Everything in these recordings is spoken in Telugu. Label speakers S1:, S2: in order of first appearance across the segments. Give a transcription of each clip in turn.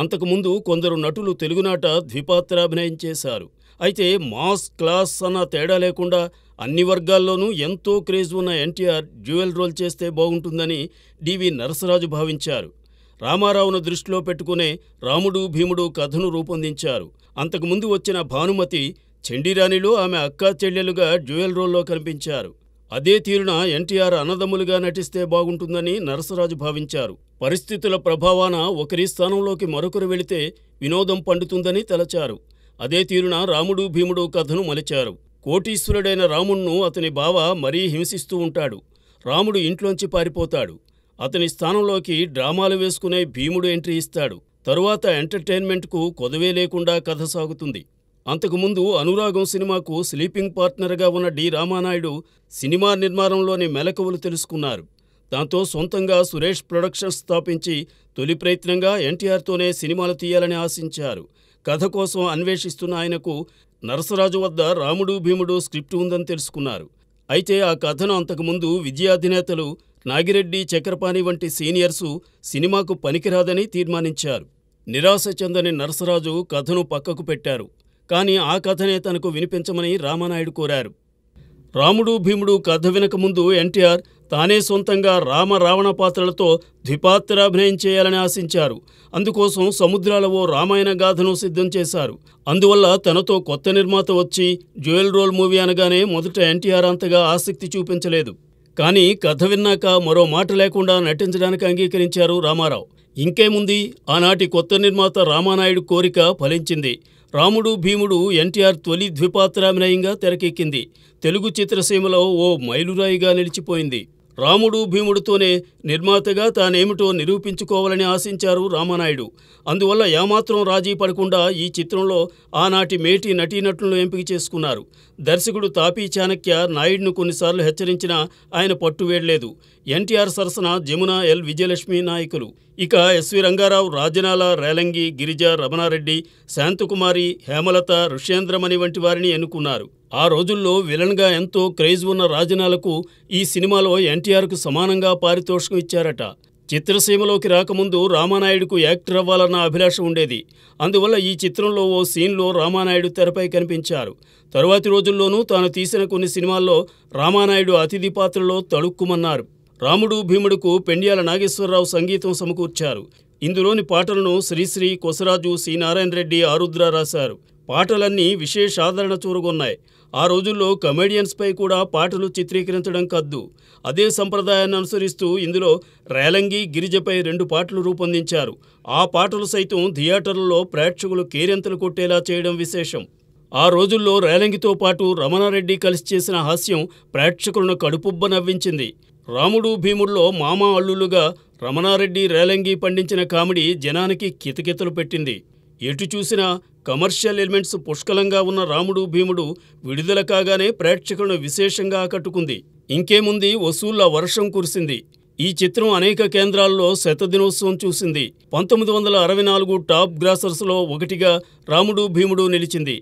S1: అంతకుముందు కొందరు నటులు తెలుగునాట ద్విపాత్రాభినయం చేశారు అయితే మాస్ క్లాస్ అన్న తేడా లేకుండా అన్ని వర్గాల్లోనూ ఎంతో క్రేజ్ ఉన్న ఎన్టీఆర్ డ్యూయల్ రోల్ చేస్తే బాగుంటుందని డివి నరసరాజు భావించారు రామారావును దృష్టిలో పెట్టుకునే రాముడు భీముడు కథను రూపొందించారు అంతకుముందు వచ్చిన భానుమతి చెండిరాణిలో ఆమె అక్కా చెల్లెలుగా డ్యూయల్ రోల్లో కనిపించారు అదే తీరున ఎన్టీఆర్ అన్నదమ్ములుగా నటిస్తే బాగుంటుందని నరసరాజు భావించారు పరిస్థితుల ప్రభావాన ఒకరి స్థానంలోకి మరొకరు వెళితే వినోదం పండుతుందని తలచారు అదే తీరున రాముడు భీముడు కథను మలిచారు కోటీశ్వరుడైన రాముణ్ణు అతని బావ మరీ హింసిస్తూ ఉంటాడు రాముడు ఇంట్లోంచి పారిపోతాడు అతని స్థానంలోకి డ్రామాలు వేసుకునే భీముడు ఎంట్రీ ఇస్తాడు తరువాత ఎంటర్టైన్మెంట్కు కొదవే లేకుండా కథ సాగుతుంది అంతకుముందు అనురాగం సినిమాకు స్లీపింగ్ పార్ట్నర్గా ఉన్న డి రామానాయుడు సినిమా నిర్మాణంలోని మెలకువలు తెలుసుకున్నారు దాంతో సొంతంగా సురేష్ ప్రొడక్షన్స్ స్థాపించి తొలి ప్రయత్నంగా ఎన్టీఆర్తోనే సినిమాలు తీయాలని ఆశించారు కథ కోసం అన్వేషిస్తున్న ఆయనకు నరసరాజు వద్ద రాముడు భీముడు స్క్రిప్ట్ ఉందని తెలుసుకున్నారు అయితే ఆ కథను అంతకుముందు విద్యాధినేతలు నాగిరెడ్డి చక్రపాణి వంటి సీనియర్సు సినిమాకు పనికిరాదని తీర్మానించారు నిరాశ చెందని నరసరాజు కథను పక్కకు పెట్టారు కానీ ఆ కథనే తనకు వినిపించమని రామానాయుడు కోరారు రాముడు భీముడు కథ వినకముందు ఎన్టీఆర్ తానే సొంతంగా రామ రావణ పాత్రలతో ద్విపాత్రాభినయం చేయాలని ఆశించారు అందుకోసం సముద్రాల ఓ రామాయణ గాథను సిద్ధం చేశారు అందువల్ల తనతో కొత్త నిర్మాత వచ్చి జ్యువెల్ రోల్ మూవీ అనగానే మొదట ఎన్టీఆర్ అంతగా ఆసక్తి చూపించలేదు కానీ కథ విన్నాక మరో మాట లేకుండా నటించడానికి అంగీకరించారు రామారావు ఇంకేముంది ఆనాటి కొత్త నిర్మాత రామానాయుడు కోరిక ఫలించింది రాముడు భీముడు ఎన్టీఆర్ తొలి ద్విపాత్రాభినయంగా తెరకెక్కింది తెలుగు చిత్రసీమలో ఓ మైలురాయిగా నిలిచిపోయింది రాముడు భీముడితోనే నిర్మాతగా తానేమిటో నిరూపించుకోవాలని ఆశించారు రామానాయుడు అందువల్ల ఏమాత్రం రాజీ పడకుండా ఈ చిత్రంలో ఆనాటి మేటి నటీనటులను ఎంపిక చేసుకున్నారు దర్శకుడు తాపీ చాణక్య నాయుడును కొన్నిసార్లు హెచ్చరించినా ఆయన పట్టు వేడలేదు ఎన్టీఆర్ సరసన జమున ఎల్ విజయలక్ష్మి నాయకులు ఇక ఎస్వి రంగారావు రాజనాల రేలంగి గిరిజ రమణారెడ్డి శాంతకుమారి హేమలత ఋష్యేంద్రమణి వంటి వారిని ఎన్నుకున్నారు ఆ రోజుల్లో విలన్గా ఎంతో క్రేజ్ ఉన్న రాజనాలకు ఈ సినిమాలో ఎన్టీఆర్కు సమానంగా పారితోషికం ఇచ్చారట చిత్రసీమలోకి రాకముందు రామానాయుడుకు యాక్టర్ అవ్వాలన్న అభిలాష ఉండేది అందువల్ల ఈ చిత్రంలో ఓ సీన్లో రామానాయుడు తెరపై కనిపించారు తరువాతి రోజుల్లోనూ తాను తీసిన కొన్ని సినిమాల్లో రామానాయుడు అతిథి పాత్రలో తడుక్కుమన్నారు రాముడు భీముడుకు పెండియాల నాగేశ్వరరావు సంగీతం సమకూర్చారు ఇందులోని పాటలను శ్రీశ్రీ కొసరాజు సి నారాయణ రెడ్డి ఆరుద్ర రాశారు పాటలన్నీ విశేష ఆదరణ చూరుగొన్నాయి ఆ రోజుల్లో కమెడియన్స్పై కూడా పాటలు చిత్రీకరించడం కద్దు అదే సంప్రదాయాన్ని అనుసరిస్తూ ఇందులో రేలంగి గిరిజపై రెండు పాటలు రూపొందించారు ఆ పాటలు సైతం థియేటర్లలో ప్రేక్షకులు కేరింతలు కొట్టేలా చేయడం విశేషం ఆ రోజుల్లో రేలంగితో పాటు రమణారెడ్డి కలిసి చేసిన హాస్యం ప్రేక్షకులను కడుపుబ్బ నవ్వించింది రాముడు భీముడిలో మామ అల్లులుగా రమణారెడ్డి రేలంగి పండించిన కామెడీ జనానికి కితకితలు పెట్టింది ఎటు చూసినా కమర్షియల్ ఎలిమెంట్స్ పుష్కలంగా ఉన్న రాముడు భీముడు విడుదల కాగానే ప్రేక్షకులను విశేషంగా ఆకట్టుకుంది ఇంకేముంది వసూళ్ల వర్షం కురిసింది ఈ చిత్రం అనేక కేంద్రాల్లో శతదినోత్సవం చూసింది పంతొమ్మిది వందల అరవై నాలుగు టాప్ గ్రాసర్స్లో ఒకటిగా రాముడు భీముడు నిలిచింది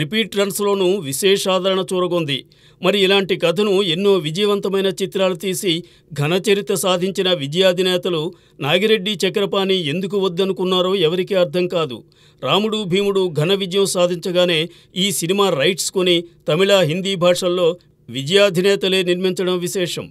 S1: రిపీట్ రన్స్లోనూ విశేషాదరణ చూరగొంది మరి ఇలాంటి కథను ఎన్నో విజయవంతమైన చిత్రాలు తీసి ఘనచరిత సాధించిన విజయాధినేతలు నాగిరెడ్డి చక్రపాణి ఎందుకు వద్దనుకున్నారో ఎవరికీ అర్థం కాదు రాముడు భీముడు ఘన విజయం సాధించగానే ఈ సినిమా రైట్స్ కొని తమిళ హిందీ భాషల్లో విజయాధినేతలే నిర్మించడం విశేషం